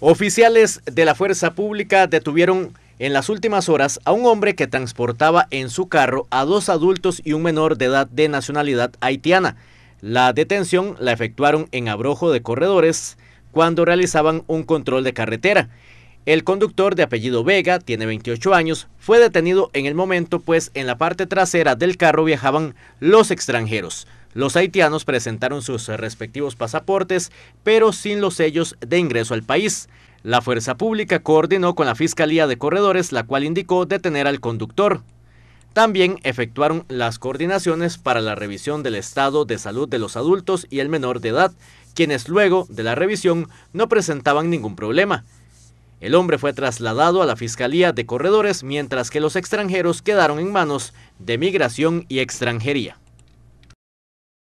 Oficiales de la Fuerza Pública detuvieron en las últimas horas a un hombre que transportaba en su carro a dos adultos y un menor de edad de nacionalidad haitiana. La detención la efectuaron en abrojo de corredores cuando realizaban un control de carretera. El conductor de apellido Vega, tiene 28 años, fue detenido en el momento pues en la parte trasera del carro viajaban los extranjeros. Los haitianos presentaron sus respectivos pasaportes, pero sin los sellos de ingreso al país. La Fuerza Pública coordinó con la Fiscalía de Corredores, la cual indicó detener al conductor. También efectuaron las coordinaciones para la revisión del estado de salud de los adultos y el menor de edad, quienes luego de la revisión no presentaban ningún problema. El hombre fue trasladado a la Fiscalía de Corredores mientras que los extranjeros quedaron en manos de Migración y Extranjería.